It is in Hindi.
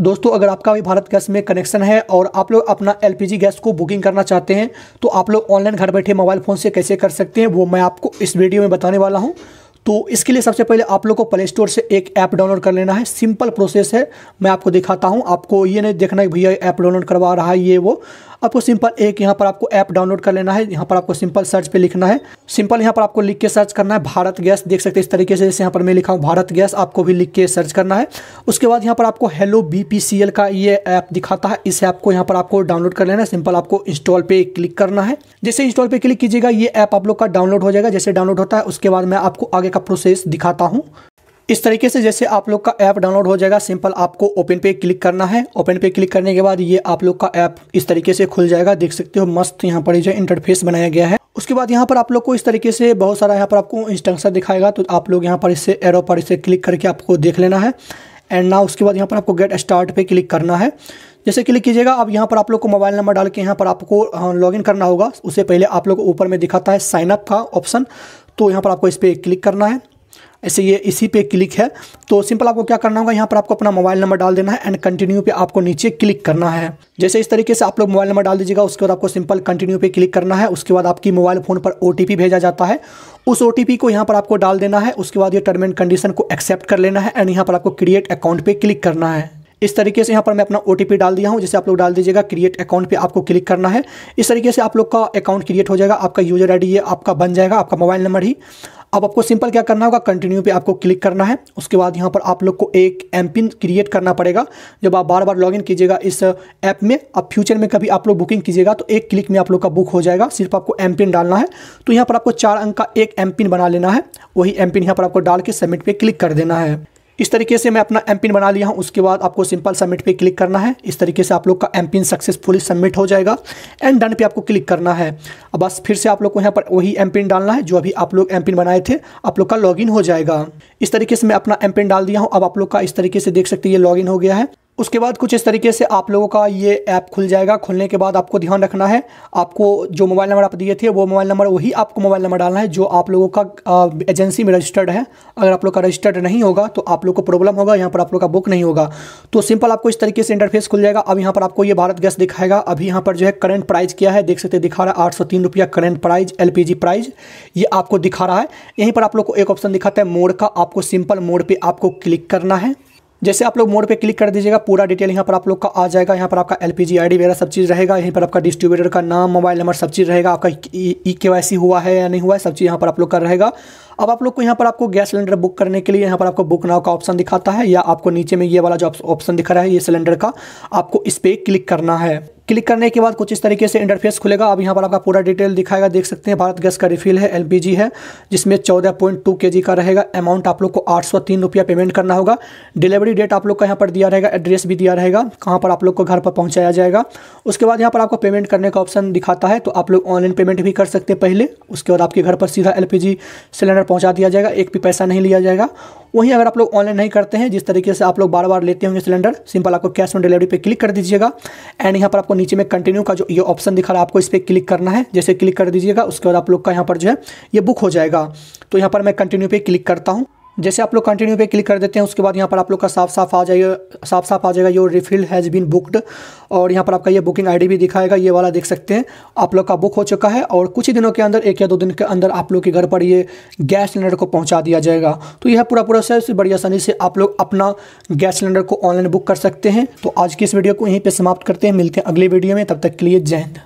दोस्तों अगर आपका भी भारत गैस में कनेक्शन है और आप लोग अपना एलपीजी गैस को बुकिंग करना चाहते हैं तो आप लोग ऑनलाइन घर बैठे मोबाइल फ़ोन से कैसे कर सकते हैं वो मैं आपको इस वीडियो में बताने वाला हूँ तो इसके लिए सबसे पहले आप लोग को प्ले स्टोर से एक ऐप डाउनलोड कर लेना है सिंपल प्रोसेस है मैं आपको दिखाता हूँ आपको ये नहीं देखना है भैया ऐप डाउनलोड करवा रहा है ये वो आपको सिंपल एक यहाँ पर आपको ऐप डाउनलोड कर लेना है यहाँ पर आपको सिंपल सर्च पे लिखना है सिंपल यहाँ पर आपको लिख के सर्च करना है भारत गैस देख सकते हैं इस तरीके से जैसे यहाँ पर मैं लिखा हूँ भारत गैस आपको भी लिख के सर्च करना है उसके बाद यहाँ पर आपको हेलो बी का ये ऐप दिखाता है इस ऐप को यहाँ पर आपको डाउनलोड कर लेना है सिंपल आपको इंस्टॉल पे क्लिक करना है जैसे इंस्टॉल पे क्लिक कीजिएगा ये ऐप आप लोग का डाउनलोड हो जाएगा जैसे डाउनलोड होता है उसके बाद मैं आपको आगे का प्रोसेस दिखाता हूँ इस तरीके से जैसे आप लोग का ऐप डाउनलोड हो जाएगा सिंपल आपको ओपन पे क्लिक करना है ओपन पे क्लिक करने के बाद ये आप लोग का ऐप इस तरीके से खुल जाएगा देख सकते हो मस्त यहाँ पर जो इंटरफेस बनाया गया है उसके बाद यहाँ पर आप लोग को इस तरीके से बहुत सारा यहाँ पर आपको इंस्ट्रक्शन दिखाएगा तो आप लोग यहाँ पर इससे एरो पर इसे क्लिक करके आपको देख लेना है एंड ना उसके बाद यहाँ पर आपको गेट स्टार्ट पे क्लिक करना है जैसे क्लिक कीजिएगा अब यहाँ पर आप लोग को मोबाइल नंबर डाल के यहाँ पर आपको लॉगिन हाँ, करना होगा उससे पहले आप लोग को ऊपर में दिखाता है साइनअप का ऑप्शन तो यहाँ पर आपको इस पर क्लिक करना है ऐसे ये इसी पे क्लिक है तो सिंपल आपको क्या करना होगा यहाँ पर आपको अपना मोबाइल नंबर डाल देना है एंड कंटिन्यू पे आपको नीचे क्लिक करना है जैसे इस तरीके से आप लोग मोबाइल नंबर डाल दीजिएगा उसके बाद आपको सिंपल कंटिन्यू पे क्लिक करना है उसके बाद आपकी मोबाइल फ़ोन पर ओ भेजा जाता है उस ओ को यहाँ पर आपको डाल देना है उसके बाद ये टर्म एंड कंडीशन को एक्सेप्ट कर लेना है एंड यहाँ पर आपको क्रिएट अकाउंट पर क्लिक करना है इस तरीके से यहाँ पर मैं अपना ओ डाल दिया हूँ जैसे आप लोग डाल दीजिएगा क्रिएट अकाउंट पर आपको क्लिक करना है इस तरीके से आप लोग का अकाउंट क्रिएट हो जाएगा आपका यूजर आई ये आपका बन जाएगा आपका मोबाइल नंबर ही अब आपको सिंपल क्या करना होगा कंटिन्यू पे आपको क्लिक करना है उसके बाद यहाँ पर आप लोग को एक एम पिन क्रिएट करना पड़ेगा जब आप बार बार लॉगिन कीजिएगा इस ऐप में अब फ्यूचर में कभी आप लोग बुकिंग कीजिएगा तो एक क्लिक में आप लोग का बुक हो जाएगा सिर्फ आपको एम पिन डालना है तो यहाँ पर आपको चार अंक का एक एम पिन बना लेना है वही एम पिन यहाँ पर आपको डाल के सबमिट पर क्लिक कर देना है इस तरीके से मैं अपना एम पिन बना लिया हूँ उसके बाद आपको सिंपल सबमिट पे क्लिक करना है इस तरीके से आप लोग का एम पिन सक्सेसफुली सबमिट हो जाएगा एंड डन पे आपको क्लिक करना है अब बस फिर से आप लोग को यहाँ पर वही एम पिन डालना है जो अभी आप लोग एम पिन बनाए थे आप लोग का लॉगिन हो जाएगा इस तरीके से मैं अपना एम पिन डाल दिया हूँ अब आप लोग का इस तरीके से देख सकते हैं ये लॉगिन हो गया है उसके बाद कुछ इस तरीके से आप लोगों का ये ऐप खुल जाएगा खुलने के बाद आपको ध्यान रखना है आपको जो मोबाइल नंबर आप दिए थे वो मोबाइल नंबर वही आपको मोबाइल नंबर डालना है जो आप लोगों का एजेंसी में रजिस्टर्ड है अगर आप लोग का रजिस्टर्ड नहीं होगा तो आप लोग को प्रॉब्लम होगा यहाँ पर आप लोग का बुक नहीं होगा तो सिंपल आपको इस तरीके से इंटरफेस खुल जाएगा अब यहाँ पर आपको ये भारत गैस दिखाएगा अभी यहाँ पर जो है करंट प्राइज क्या है देख सकते दिखा रहा है आठ रुपया करंट प्राइज एल प्राइज ये आपको दिखा रहा है यहीं पर आप लोग को एक ऑप्शन दिखाता है मोड का आपको सिंपल मोड पर आपको क्लिक करना है जैसे आप लोग मोड पे क्लिक कर दीजिएगा पूरा डिटेल यहाँ पर आप लोग का आ जाएगा यहाँ पर आपका एल पी वगैरह सब चीज़ रहेगा यहीं पर आपका डिस्ट्रीब्यूटर का नाम मोबाइल नंबर सब चीज़ रहेगा आपका ई के हुआ है या नहीं हुआ है सब चीज़ यहाँ पर आप लोग का रहेगा अब आप लोग को यहाँ पर आपको गैस सिलेंडर बुक करने के लिए यहाँ पर आपको बुक नाव का ऑप्शन दिखाता है या आपको नीचे में ये वाला जो ऑप्शन दिखा रहा है ये सिलेंडर का आपको इस पर क्लिक करना है क्लिक करने के बाद कुछ इस तरीके से इंटरफेस खुलेगा अब यहाँ पर आपका पूरा डिटेल दिखाएगा देख सकते हैं भारत गैस का रिफिल है एलपीजी है जिसमें चौदह पॉइंट टू के जी का रहेगा अमाउंट आप लोग को आठ सौ तीन रुपया पेमेंट करना होगा डिलीवरी डेट आप लोग का यहाँ पर दिया रहेगा एड्रेस भी दिया रहेगा कहाँ पर आप लोग को घर पर पहुँचाया जाएगा उसके बाद यहाँ पर आपको पेमेंट करने का ऑप्शन दिखाता है तो आप लोग ऑनलाइन पेमेंट भी कर सकते हैं पहले उसके बाद आपके घर पर सीधा एल सिलेंडर पहुंचा दिया जाएगा एक भी पैसा नहीं लिया जाएगा वहीं अगर आप लोग ऑनलाइन नहीं करते हैं जिस तरीके से आप लोग बार बार लेते होंगे सिलेंडर सिंपल आपको कैश ऑन डिलीवरी पे क्लिक कर दीजिएगा एंड यहाँ पर आपको नीचे में कंटिन्यू का जो ये ऑप्शन दिखा रहा है आपको इस पर क्लिक करना है जैसे क्लिक कर दीजिएगा उसके बाद आप लोग का यहाँ पर जो है ये बुक हो जाएगा तो यहाँ पर मैं कंटिन्यू पर क्लिक करता हूँ जैसे आप लोग कंटिन्यू पे क्लिक कर देते हैं उसके बाद यहाँ पर आप लोग का साफ साफ आ जाएगा साफ साफ आ जाएगा your refill has been booked और यहाँ पर आपका ये बुकिंग आईडी भी दिखाएगा ये वाला देख सकते हैं आप लोग का बुक हो चुका है और कुछ ही दिनों के अंदर एक या दो दिन के अंदर आप लोग के घर पर ये गैस सिलेंडर को पहुँचा दिया जाएगा तो यह पूरा प्रोसेस बड़ी आसानी से आप लोग अपना गैस सिलेंडर को ऑनलाइन बुक कर सकते हैं तो आज की इस वीडियो को यहीं पर समाप्त करते हैं मिलते हैं अगले वीडियो में तब तक के लिए जय हिंद